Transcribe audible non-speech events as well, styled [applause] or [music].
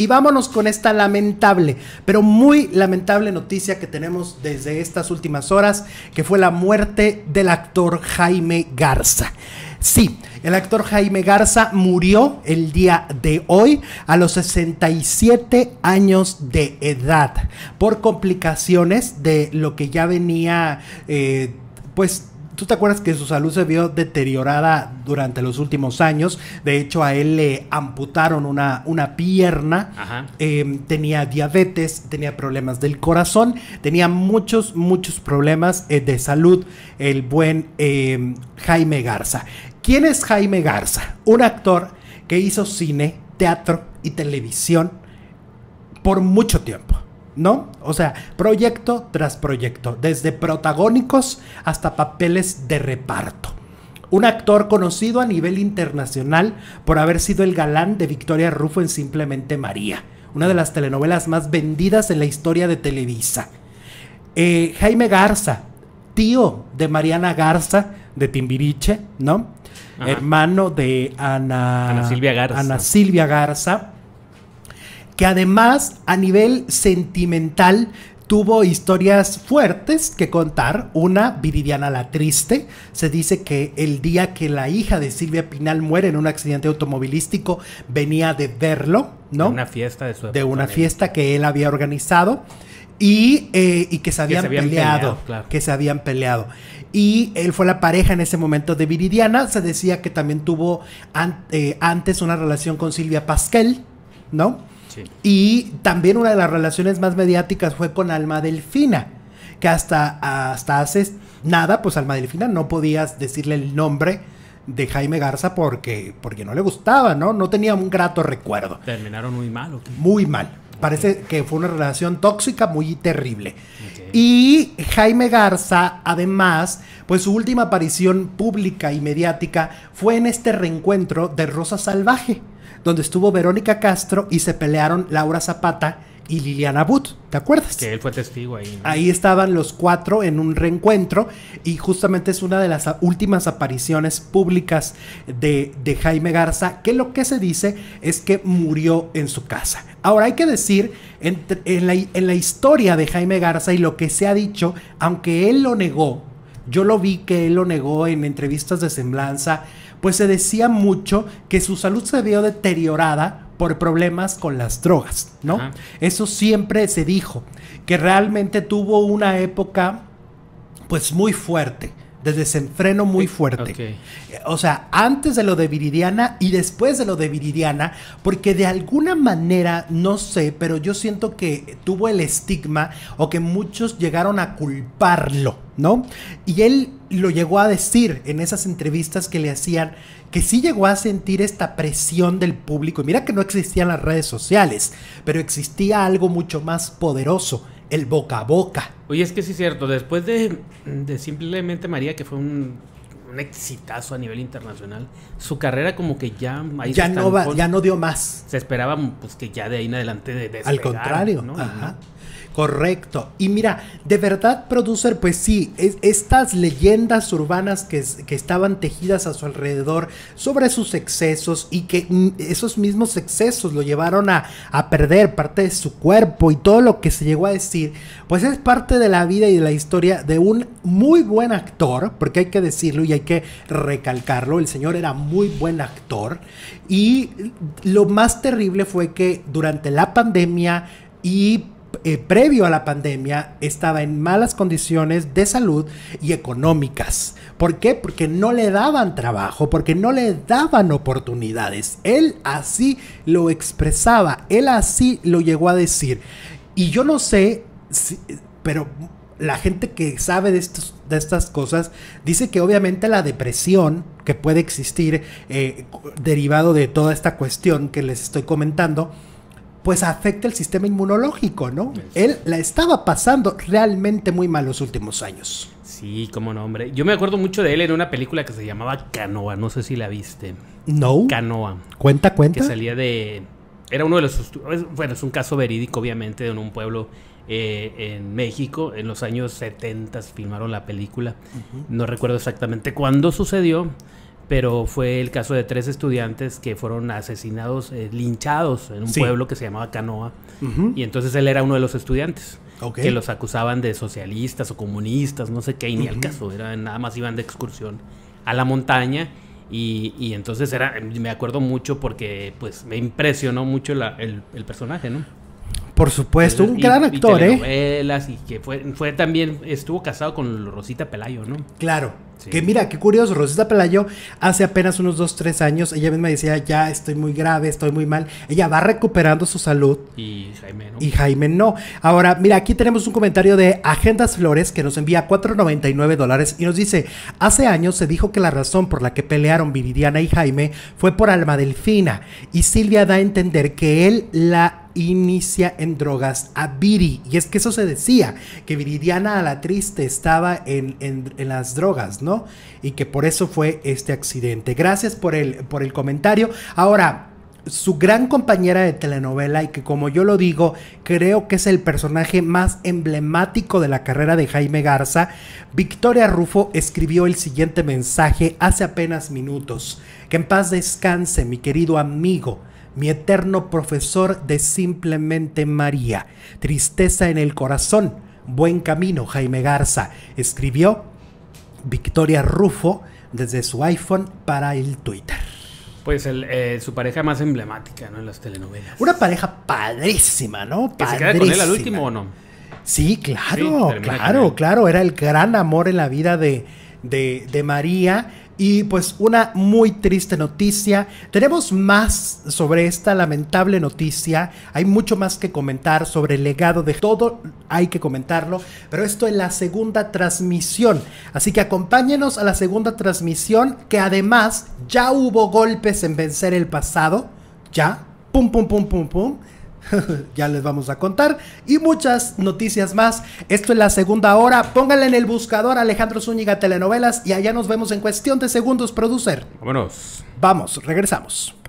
Y vámonos con esta lamentable, pero muy lamentable noticia que tenemos desde estas últimas horas, que fue la muerte del actor Jaime Garza. Sí, el actor Jaime Garza murió el día de hoy a los 67 años de edad por complicaciones de lo que ya venía, eh, pues tú te acuerdas que su salud se vio deteriorada durante los últimos años. De hecho, a él le amputaron una, una pierna. Em, tenía diabetes, tenía problemas del corazón, tenía muchos, muchos problemas eh, de salud. El buen em, Jaime Garza. ¿Quién es Jaime Garza? Un actor que hizo cine, teatro y televisión por mucho tiempo. ¿no? O sea, proyecto tras proyecto, desde protagónicos hasta papeles de reparto. Un actor conocido a nivel internacional por haber sido el galán de Victoria Rufo en Simplemente María, una de las telenovelas más vendidas en la historia de Televisa. Eh, Jaime Garza, tío de Mariana Garza de Timbiriche, ¿no? Hermano de Ana, Silvia Ana Silvia Garza que además a nivel sentimental tuvo historias fuertes que contar. Una, Viridiana la Triste. Se dice que el día que la hija de Silvia Pinal muere en un accidente automovilístico, venía de verlo, ¿no? De una fiesta de su De una fiesta que él había organizado. Y, eh, que se habían, peleado. Que se habían peleado. Y él fue la pareja en ese momento de Viridiana. Se decía que también tuvo eh, antes una relación con Silvia Pasquel, ¿no? Y también una de las relaciones más mediáticas fue con Alma Delfina, que hasta, hasta hace nada, pues Alma Delfina no podías decirle el nombre de Jaime Garza porque, porque no le gustaba, ¿no? No tenía un grato recuerdo. Terminaron muy mal. Muy mal. Parece que fue una relación tóxica muy terrible. Y Jaime Garza, además, pues su última aparición pública y mediática fue en este reencuentro de Rosa Salvaje donde estuvo Verónica Castro y se pelearon Laura Zapata y Liliana But, ¿te acuerdas? Que él fue testigo ahí. Ahí estaban los cuatro en un reencuentro y justamente es una de las últimas apariciones públicas de, Jaime Garza, que lo que se dice es que murió en su casa. Ahora hay que decir, en, la, en la historia de Jaime Garza y lo que se ha dicho, aunque él lo negó, yo lo vi que él lo negó en entrevistas de semblanza, pues se decía mucho que su salud se vio deteriorada por problemas con las drogas, ¿no? Eso siempre se dijo, que realmente tuvo una época pues muy fuerte de desenfreno muy fuerte. O sea, antes de lo de Viridiana y después de lo de Viridiana, porque de alguna manera, no sé, pero yo siento que tuvo el estigma o que muchos llegaron a culparlo, ¿no? Y él lo llegó a decir en esas entrevistas que le hacían, que sí llegó a sentir esta presión del público. Mira que no existían las redes sociales, pero existía algo mucho más poderoso el boca a boca. Oye, es que sí es cierto, después de, de simplemente María, que fue un, un, exitazo a nivel internacional, su carrera como que ya... ya, no ya no dio más. Se esperaba pues que ya de ahí en adelante... De, Al contrario, ajá. Correcto. Y mira, de verdad, producer, pues sí, estas leyendas urbanas que, estaban tejidas a su alrededor sobre sus excesos y que mm, esos mismos excesos lo llevaron a, a perder parte de su cuerpo y todo lo que se llegó a decir, pues es parte de la vida y de la historia de un muy buen actor, porque hay que decirlo y hay que recalcarlo, el señor era muy buen actor y lo más terrible fue que durante la pandemia y eh, previo a la pandemia estaba en malas condiciones de salud y económicas. ¿Por qué? Porque no le daban trabajo, porque no le daban oportunidades. Él así lo expresaba, él así lo llegó a decir. Y yo no sé, pero la gente que sabe de, de estas cosas dice que obviamente la depresión que puede existir eh, derivado de toda esta cuestión que les estoy comentando, pues afecta el sistema inmunológico, ¿no? Él la estaba pasando realmente muy mal los últimos años. Sí, como nombre. Yo me acuerdo mucho de él en una película que se llamaba Canoa, no sé si la viste. No. Canoa. Cuenta, cuenta. Que salía de... Era uno de los... Bueno, es un caso verídico, obviamente, de un pueblo eh, en México. En los años 70 filmaron la película. No recuerdo exactamente cuándo sucedió pero fue el caso de tres estudiantes que fueron asesinados, eh, linchados en un pueblo que se llamaba Canoa. Y entonces él era uno de los estudiantes. Que los acusaban de socialistas o comunistas, no sé qué, y ni al caso. Era, nada más iban de excursión a la montaña. Y, y, entonces era, me acuerdo mucho porque pues me impresionó mucho el, el, personaje, ¿no? Por supuesto, un gran actor, ¿eh? Y que fue, también, estuvo casado con Rosita Pelayo, ¿no? Claro. Que mira, qué curioso, Rosita Pelayo hace apenas unos 2, 3 años, ella misma decía, ya estoy muy grave, estoy muy mal. Ella va recuperando su salud. Y Jaime no. Y Jaime no. Ahora, mira, aquí tenemos un comentario de Agendas Flores que nos envía 4.99 dólares y nos dice, hace años se dijo que la razón por la que pelearon Viridiana y Jaime fue por Alma Delfina. Y Silvia da a entender que él la inicia en drogas a Viri. Y es que eso se decía, que Viridiana a la triste estaba en, las drogas, ¿no? Y que por eso fue este accidente. Gracias por el, por el comentario. Ahora, su gran compañera de telenovela y que como yo lo digo, creo que es el personaje más emblemático de la carrera de Jaime Garza, Victoria Rufo escribió el siguiente mensaje hace apenas minutos. Que en paz descanse, mi querido amigo mi eterno profesor de Simplemente María. Tristeza en el corazón, buen camino, Jaime Garza, escribió Victoria Rufo desde su iPhone para el Twitter. Pues eh, su pareja más emblemática, ¿no? En las telenovelas. Una pareja padrísima, ¿no? ¿Que se queda con él al último o no? Sí, claro, claro, claro. Era el gran amor en la vida de, de, de María y pues una muy triste noticia. Tenemos más sobre esta lamentable noticia. Hay mucho más que comentar sobre el legado de todo. Hay que comentarlo. Pero esto es la segunda transmisión. Así que acompáñenos a la segunda transmisión. Que además ya hubo golpes en vencer el pasado. Ya. Pum, pum, pum, pum, pum. [laughs] ya les vamos a contar. Y muchas noticias más. Esto es la segunda hora. Pónganle en el buscador Alejandro Zúñiga Telenovelas y allá nos vemos en cuestión de segundos, producer. Vámonos. Vamos, regresamos.